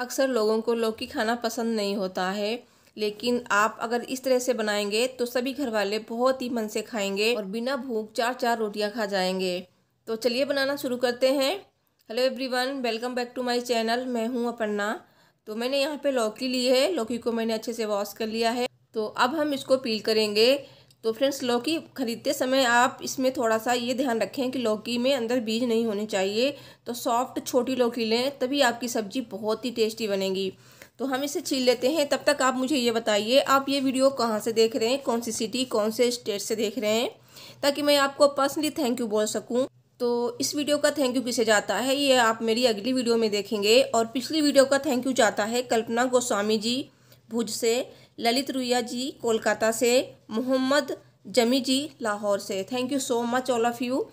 अक्सर लोगों को लौकी खाना पसंद नहीं होता है लेकिन आप अगर इस तरह से बनाएंगे तो सभी घर वाले बहुत ही मन से खाएंगे और बिना भूख चार चार रोटियां खा जाएंगे तो चलिए बनाना शुरू करते हैं hello everyone welcome back to my channel मैं हूं अपर्णा तो मैंने यहाँ पे लौकी ली है लौकी को मैंने अच्छे से वॉश कर लिया है तो अब हम इसको पील करेंगे तो फ्रेंड्स लौकी ख़रीदते समय आप इसमें थोड़ा सा ये ध्यान रखें कि लौकी में अंदर बीज नहीं होने चाहिए तो सॉफ्ट छोटी लौकी लें तभी आपकी सब्ज़ी बहुत ही टेस्टी बनेगी तो हम इसे छील लेते हैं तब तक आप मुझे ये बताइए आप ये वीडियो कहाँ से देख रहे हैं कौन सी सिटी कौन से स्टेट से देख रहे हैं ताकि मैं आपको पर्सनली थैंक यू बोल सकूँ तो इस वीडियो का थैंक यू किसे जाता है ये आप मेरी अगली वीडियो में देखेंगे और पिछली वीडियो का थैंक यू जाता है कल्पना गोस्वामी जी भुज से ललित रुया जी कोलकाता से मोहम्मद जमी जी लाहौर से thank you so much all of you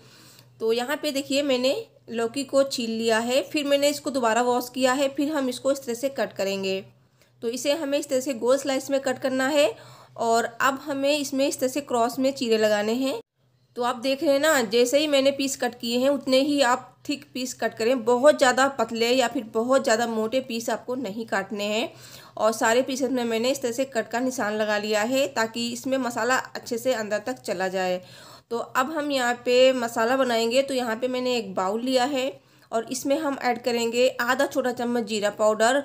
तो यहाँ पे देखिए मैंने लौकी को छील लिया है फिर मैंने इसको दोबारा वॉश किया है फिर हम इसको इस तरह से कट करेंगे तो इसे हमें इस तरह से गोल स्लाइस में कट करना है और अब हमें इसमें इस तरह से क्रॉस में चीरे लगाने हैं तो आप देख रहे हैं ना जैसे ही मैंने पीस कट किए हैं उतने ही आप थिक पीस कट करें बहुत ज़्यादा पतले या फिर बहुत ज़्यादा मोटे पीस आपको नहीं काटने हैं और सारे पीसेस में मैंने इस तरह से कट का निशान लगा लिया है ताकि इसमें मसाला अच्छे से अंदर तक चला जाए तो अब हम यहाँ पे मसाला बनाएंगे तो यहाँ पे मैंने एक बाउल लिया है और इसमें हम ऐड करेंगे आधा छोटा चम्मच जीरा पाउडर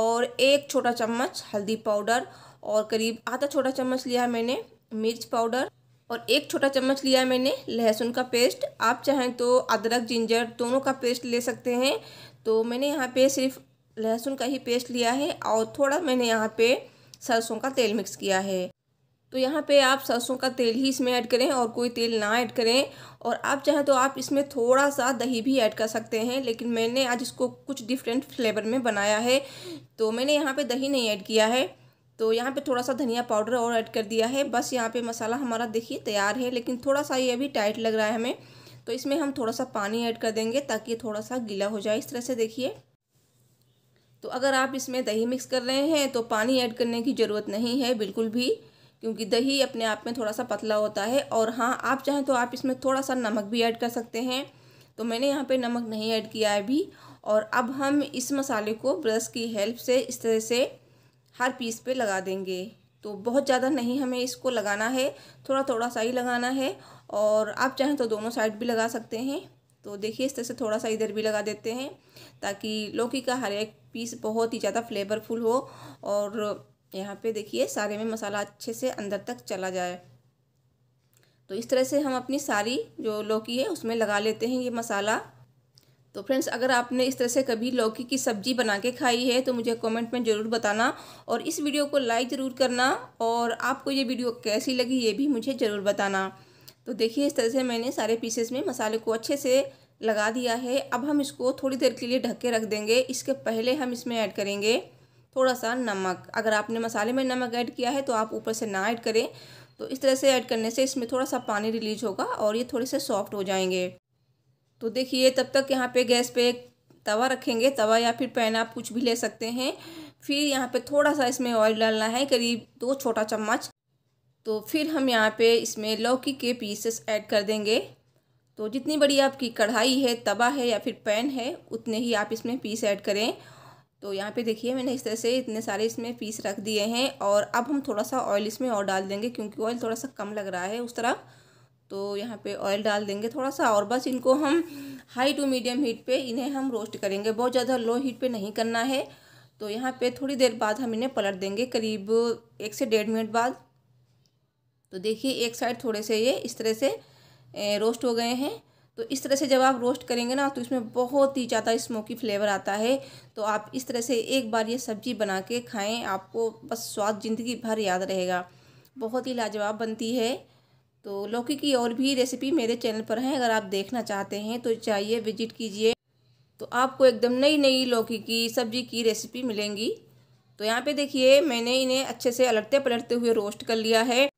और एक छोटा चम्मच हल्दी पाउडर और करीब आधा छोटा चम्मच लिया है मैंने मिर्च पाउडर और एक छोटा चम्मच लिया है मैंने लहसुन का पेस्ट आप चाहें तो अदरक जिंजर दोनों का पेस्ट ले सकते हैं तो मैंने यहाँ पे सिर्फ लहसुन का ही पेस्ट लिया है और थोड़ा मैंने यहाँ पे सरसों का तेल मिक्स किया है तो यहाँ पे आप सरसों का तेल ही इसमें ऐड करें और कोई तेल ना ऐड करें और आप चाहें तो आप इसमें थोड़ा सा दही भी ऐड कर सकते हैं लेकिन मैंने आज इसको कुछ डिफरेंट फ्लेवर में बनाया है तो मैंने यहाँ पर दही नहीं ऐड किया है तो यहाँ पे थोड़ा सा धनिया पाउडर और ऐड कर दिया है बस यहाँ पे मसाला हमारा देखिए तैयार है लेकिन थोड़ा सा ये अभी टाइट लग रहा है हमें तो इसमें हम थोड़ा सा पानी ऐड कर देंगे ताकि ये थोड़ा सा गीला हो जाए इस तरह से देखिए तो अगर आप इसमें दही मिक्स कर रहे हैं तो पानी ऐड करने की ज़रूरत नहीं है बिल्कुल भी क्योंकि दही अपने आप में थोड़ा सा पतला होता है और हाँ आप चाहें तो आप इसमें थोड़ा सा नमक भी ऐड कर सकते हैं तो मैंने यहाँ पे नमक नहीं ऐड किया है अभी और अब हम इस मसाले को ब्रश की हेल्प से इस तरह से हर पीस पे लगा देंगे तो बहुत ज़्यादा नहीं हमें इसको लगाना है थोड़ा थोड़ा सा ही लगाना है और आप चाहें तो दोनों साइड भी लगा सकते हैं तो देखिए इस तरह से थोड़ा सा इधर भी लगा देते हैं ताकि लौकी का हर एक पीस बहुत ही ज़्यादा फ्लेवरफुल हो और यहाँ पे देखिए सारे में मसाला अच्छे से अंदर तक चला जाए तो इस तरह से हम अपनी सारी जो लौकी है उसमें लगा लेते हैं ये मसाला तो फ्रेंड्स अगर आपने इस तरह से कभी लौकी की सब्ज़ी बना के खाई है तो मुझे कमेंट में ज़रूर बताना और इस वीडियो को लाइक ज़रूर करना और आपको ये वीडियो कैसी लगी ये भी मुझे ज़रूर बताना तो देखिए इस तरह से मैंने सारे पीसेस में मसाले को अच्छे से लगा दिया है अब हम इसको थोड़ी देर के लिए ढक के रख देंगे इसके पहले हम इसमें ऐड करेंगे थोड़ा सा नमक अगर आपने मसाले में नमक ऐड किया है तो आप ऊपर से ना ऐड करें तो इस तरह से ऐड करने से इसमें थोड़ा सा पानी रिलीज होगा और ये थोड़े से सॉफ्ट हो जाएंगे तो देखिए तब तक यहाँ पे गैस पे एक तवा रखेंगे तवा या फिर पैन आप कुछ भी ले सकते हैं फिर यहाँ पे थोड़ा सा इसमें ऑयल डालना है करीब दो छोटा चम्मच तो फिर हम यहाँ पे इसमें लौकी के पीसेस ऐड कर देंगे तो जितनी बड़ी आपकी कढ़ाई है तवा है या फिर पैन है उतने ही आप इसमें पीस ऐड करें तो यहाँ पे देखिए मैंने इस तरह से इतने सारे इसमें पीस रख दिए हैं और अब हम थोड़ा सा ऑयल इसमें और डाल देंगे क्योंकि ऑयल थोड़ा सा कम लग रहा है उस तरह तो यहाँ पे ऑयल डाल देंगे थोड़ा सा और बस इनको हम हाई टू मीडियम हीट पे इन्हें हम रोस्ट करेंगे बहुत ज़्यादा लो हीट पे नहीं करना है तो यहाँ पे थोड़ी देर बाद हम इन्हें पलट देंगे करीब एक से डेढ़ मिनट बाद तो देखिए एक साइड थोड़े से ये इस तरह से रोस्ट हो गए हैं तो इस तरह से जब आप रोस्ट करेंगे ना तो इसमें बहुत ही ज़्यादा स्मोकी फ्लेवर आता है तो आप इस तरह से एक बार ये सब्ज़ी बना के खाएँ आपको बस स्वाद ज़िंदगी भर याद रहेगा बहुत ही लाजवाब बनती है तो लौकी की और भी रेसिपी मेरे चैनल पर हैं अगर आप देखना चाहते हैं तो चाहिए विजिट कीजिए तो आपको एकदम नई नई लौकी की सब्जी की रेसिपी मिलेंगी तो यहाँ पे देखिए मैंने इन्हें अच्छे से अलटते पलटते हुए रोस्ट कर लिया है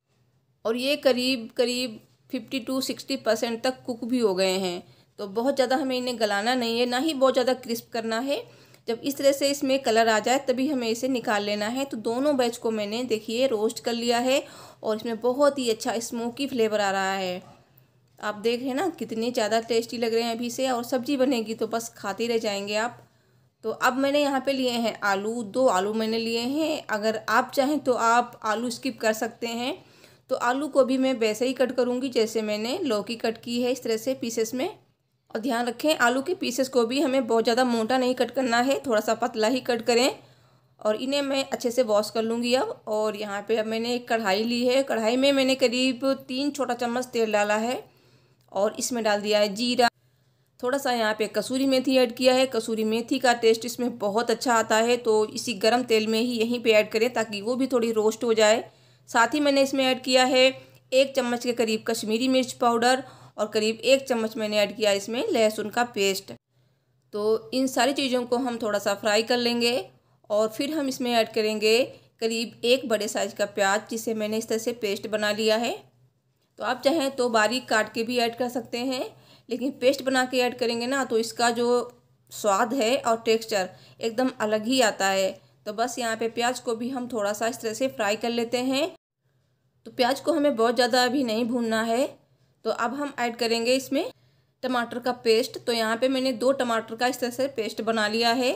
और ये करीब करीब फिफ्टी टू सिक्सटी परसेंट तक कुक भी हो गए हैं तो बहुत ज़्यादा हमें इन्हें गलाना नहीं है ना ही बहुत ज़्यादा क्रिस्प करना है जब इस तरह से इसमें कलर आ जाए तभी हमें इसे निकाल लेना है तो दोनों बैच को मैंने देखिए रोस्ट कर लिया है और इसमें बहुत ही अच्छा स्मोकी फ्लेवर आ रहा है आप देख रहे हैं ना कितने ज़्यादा टेस्टी लग रहे हैं अभी से और सब्ज़ी बनेगी तो बस खाते रह जाएंगे आप तो अब मैंने यहाँ पे लिए हैं आलू दो आलू मैंने लिए हैं अगर आप चाहें तो आप आलू स्किप कर सकते हैं तो आलू को भी मैं वैसे ही कट करूँगी जैसे मैंने लौकी कट की है इस तरह से पीसेस में और ध्यान रखें आलू के पीसेस को भी हमें बहुत ज़्यादा मोटा नहीं कट करना है थोड़ा सा पतला ही कट करें और इन्हें मैं अच्छे से वॉश कर लूँगी अब और यहाँ पे अब मैंने एक कढ़ाई ली है कढ़ाई में मैंने करीब तीन छोटा चम्मच तेल डाला है और इसमें डाल दिया है जीरा थोड़ा सा यहाँ पे कसूरी मेथी ऐड किया है कसूरी मेथी का टेस्ट इसमें बहुत अच्छा आता है तो इसी गर्म तेल में ही यहीं पर ऐड करें ताकि वो भी थोड़ी रोस्ट हो जाए साथ ही मैंने इसमें ऐड किया है एक चम्मच के करीब कश्मीरी मिर्च पाउडर और करीब एक चम्मच मैंने ऐड किया इसमें लहसुन का पेस्ट तो इन सारी चीज़ों को हम थोड़ा सा फ्राई कर लेंगे और फिर हम इसमें ऐड करेंगे करीब एक बड़े साइज का प्याज जिसे मैंने इस तरह से पेस्ट बना लिया है तो आप चाहें तो बारीक काट के भी ऐड कर सकते हैं लेकिन पेस्ट बना के ऐड करेंगे ना तो इसका जो स्वाद है और टेक्सचर एकदम अलग ही आता है तो बस यहाँ पे प्याज को भी हम थोड़ा सा इस तरह से फ्राई कर लेते हैं तो प्याज को हमें बहुत ज़्यादा अभी नहीं भूनना है तो अब हम ऐड करेंगे इसमें टमाटर का पेस्ट तो यहाँ पे मैंने दो टमाटर का इस तरह से पेस्ट बना लिया है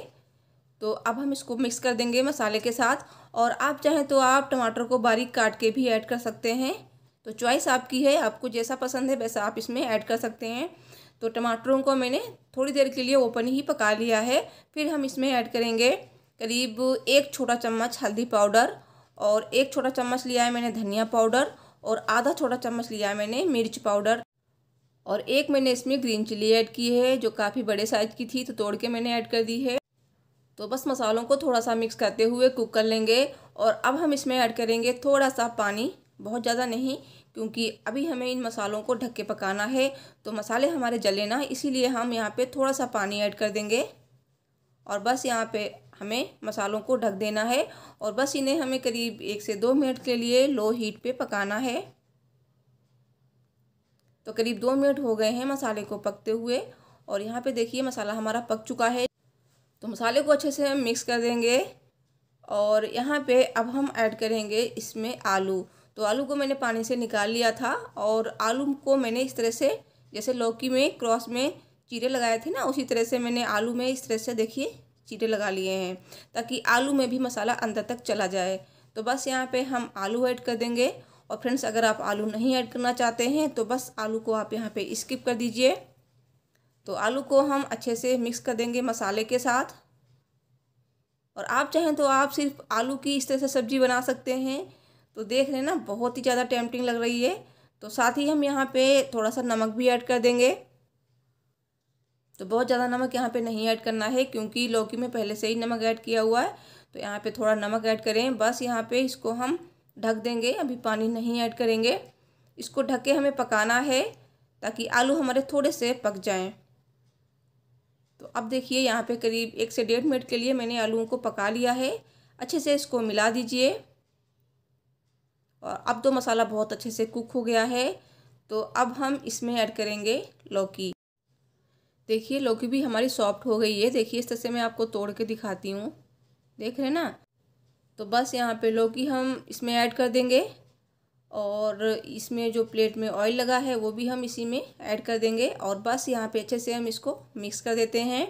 तो अब हम इसको मिक्स कर देंगे मसाले के साथ और आप चाहें तो आप टमाटर को बारीक काट के भी ऐड कर सकते हैं तो चॉइस आपकी है आपको जैसा पसंद है वैसा आप इसमें ऐड कर सकते हैं तो टमाटरों को मैंने थोड़ी देर के लिए ओपन ही पका लिया है फिर हम इसमें ऐड करेंगे करीब एक छोटा चम्मच हल्दी पाउडर और एक छोटा चम्मच लिया है मैंने धनिया पाउडर और आधा छोटा चम्मच लिया मैंने मिर्च पाउडर और एक मैंने इसमें ग्रीन चिली ऐड की है जो काफ़ी बड़े साइज़ की थी तो तोड़ के मैंने ऐड कर दी है तो बस मसालों को थोड़ा सा मिक्स करते हुए कुक कर लेंगे और अब हम इसमें ऐड करेंगे थोड़ा सा पानी बहुत ज़्यादा नहीं क्योंकि अभी हमें इन मसालों को ढक के पकाना है तो मसाले हमारे जले ना इसीलिए हम यहाँ पे थोड़ा सा पानी ऐड कर देंगे और बस यहाँ पे हमें मसालों को ढक देना है और बस इन्हें हमें करीब एक से दो मिनट के लिए लो हीट पे पकाना है तो करीब दो मिनट हो गए हैं मसाले को पकते हुए और यहाँ पे देखिए मसाला हमारा पक चुका है तो मसाले को अच्छे से हम मिक्स कर देंगे और यहाँ पे अब हम ऐड करेंगे इसमें आलू तो आलू को मैंने पानी से निकाल लिया था और आलू को मैंने इस तरह से जैसे लौकी में क्रॉस में चीरे लगाए थे ना उसी तरह से मैंने आलू में इस तरह से देखिए चीटे लगा लिए हैं ताकि आलू में भी मसाला अंदर तक चला जाए तो बस यहाँ पे हम आलू ऐड कर देंगे और फ्रेंड्स अगर आप आलू नहीं ऐड करना चाहते हैं तो बस आलू को आप यहाँ पे स्किप कर दीजिए तो आलू को हम अच्छे से मिक्स कर देंगे मसाले के साथ और आप चाहें तो आप सिर्फ आलू की इस तरह से सब्ज़ी बना सकते हैं तो देख रहे ना बहुत ही ज़्यादा टेम्पटिंग लग रही है तो साथ ही हम यहाँ पर थोड़ा सा नमक भी ऐड कर देंगे तो बहुत ज़्यादा नमक यहाँ पे नहीं ऐड करना है क्योंकि लौकी में पहले से ही नमक ऐड किया हुआ है तो यहाँ पे थोड़ा नमक ऐड करें बस यहाँ पे इसको हम ढक देंगे अभी पानी नहीं ऐड करेंगे इसको ढक के हमें पकाना है ताकि आलू हमारे थोड़े से पक जाएं तो अब देखिए यहाँ पे करीब एक से डेढ़ मिनट के लिए मैंने आलूओं को पका लिया है अच्छे से इसको मिला दीजिए और अब तो मसाला बहुत अच्छे से कुक हो गया है तो अब हम इसमें ऐड करेंगे लौकी देखिए लौकी भी हमारी सॉफ्ट हो गई है देखिए इस तरह से मैं आपको तोड़ के दिखाती हूँ देख रहे हैं ना तो बस यहाँ पे लौकी हम इसमें ऐड कर देंगे और इसमें जो प्लेट में ऑयल लगा है वो भी हम इसी में ऐड कर देंगे और बस यहाँ पे अच्छे से हम इसको मिक्स कर देते हैं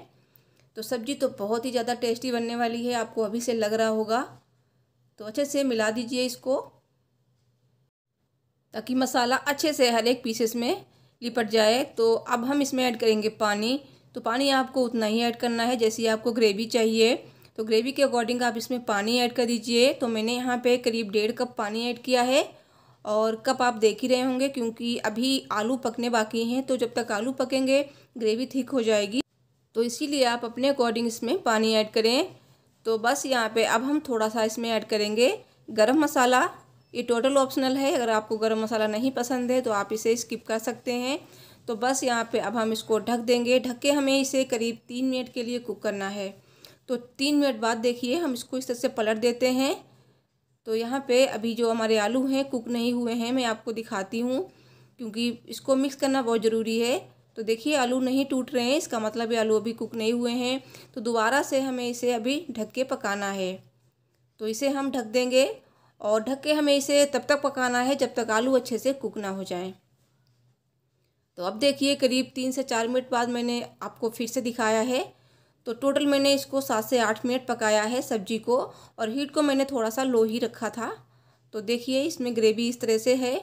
तो सब्ज़ी तो बहुत ही ज़्यादा टेस्टी बनने वाली है आपको अभी से लग रहा होगा तो अच्छे से मिला दीजिए इसको ताकि मसाला अच्छे से हर एक पीसेस में लिपट जाए तो अब हम इसमें ऐड करेंगे पानी तो पानी आपको उतना ही ऐड करना है जैसे आपको ग्रेवी चाहिए तो ग्रेवी के अकॉर्डिंग आप इसमें पानी ऐड कर दीजिए तो मैंने यहाँ पे करीब डेढ़ कप पानी ऐड किया है और कप आप देख ही रहे होंगे क्योंकि अभी आलू पकने बाकी हैं तो जब तक आलू पकेंगे ग्रेवी थिक हो जाएगी तो इसीलिए आप अपने अकॉर्डिंग इसमें पानी ऐड करें तो बस यहाँ पे अब हम थोड़ा सा इसमें ऐड करेंगे गरम मसाला ये टोटल ऑप्शनल है अगर आपको गर्म मसाला नहीं पसंद है तो आप इसे स्किप कर सकते हैं तो बस यहाँ पे अब हम इसको ढक देंगे ढक के हमें इसे करीब तीन मिनट के लिए कुक करना है तो तीन मिनट बाद देखिए हम इसको इस तरह से पलट देते हैं तो यहाँ पे अभी जो हमारे आलू हैं कुक नहीं हुए हैं मैं आपको दिखाती हूँ क्योंकि इसको मिक्स करना बहुत ज़रूरी है तो देखिए आलू नहीं टूट रहे हैं इसका मतलब ये आलू अभी कुक नहीं हुए हैं तो दोबारा से हमें इसे अभी ढक के पकाना है तो इसे हम ढक देंगे और ढक के हमें इसे तब तक पकाना है जब तक आलू अच्छे से कुक ना हो जाए तो अब देखिए करीब तीन से चार मिनट बाद मैंने आपको फिर से दिखाया है तो टोटल मैंने इसको सात से आठ मिनट पकाया है सब्जी को और हीट को मैंने थोड़ा सा लो ही रखा था तो देखिए इसमें ग्रेवी इस तरह से है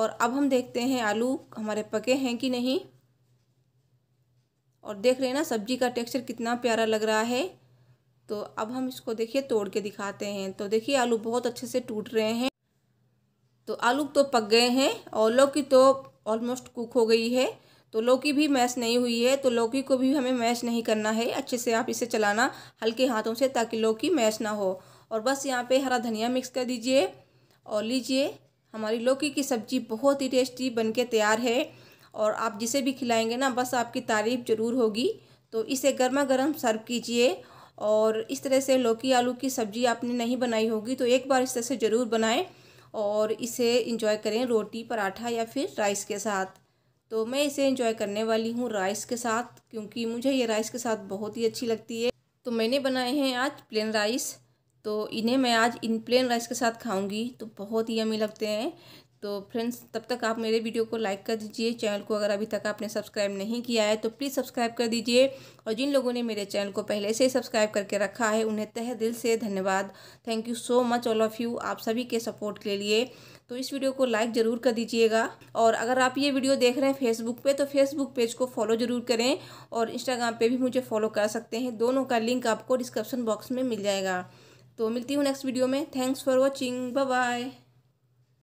और अब हम देखते हैं आलू हमारे पके हैं कि नहीं और देख रहे हैं ना सब्जी का टेक्सचर कितना प्यारा लग रहा है तो अब हम इसको देखिए तोड़ के दिखाते हैं तो देखिए आलू बहुत अच्छे से टूट रहे हैं तो आलू तो पक गए हैं और लौकी तो ऑलमोस्ट कुक हो गई है तो लौकी भी मैश नहीं हुई है तो लौकी को भी हमें मैश नहीं करना है अच्छे से आप इसे चलाना हल्के हाथों से ताकि लौकी मैश ना हो और बस यहाँ पे हरा धनिया मिक्स कर दीजिए और लीजिए हमारी लौकी की सब्ज़ी बहुत ही टेस्टी बन के तैयार है और आप जिसे भी खिलाएंगे ना बस आपकी तारीफ़ ज़रूर होगी तो इसे गर्मा गर्म सर्व कीजिए और इस तरह से लौकी आलू की सब्ज़ी आपने नहीं बनाई होगी तो एक बार इस तरह से ज़रूर बनाएं और इसे इंजॉय करें रोटी पराठा या फिर राइस के साथ तो मैं इसे इंजॉय करने वाली हूँ राइस के साथ क्योंकि मुझे ये राइस के साथ बहुत ही अच्छी लगती है तो मैंने बनाए हैं आज प्लेन राइस तो इन्हें मैं आज इन प्लेन राइस के साथ खाऊंगी तो बहुत ही अमी लगते हैं तो फ्रेंड्स तब तक आप मेरे वीडियो को लाइक कर दीजिए चैनल को अगर अभी तक आपने सब्सक्राइब नहीं किया है तो प्लीज़ सब्सक्राइब कर दीजिए और जिन लोगों ने मेरे चैनल को पहले से ही सब्सक्राइब करके रखा है उन्हें तह दिल से धन्यवाद thank you so much all of you आप सभी के सपोर्ट के लिए तो इस वीडियो को लाइक ज़रूर कर दीजिएगा और अगर आप ये वीडियो देख रहे हैं फेसबुक पर तो फेसबुक पेज को फॉलो ज़रूर करें और इंस्टाग्राम पर भी मुझे फॉलो कर सकते हैं दोनों का लिंक आपको डिस्क्रिप्शन बॉक्स में मिल जाएगा तो मिलती हूँ नेक्स्ट वीडियो में थैंक्स फॉर वॉचिंग बाय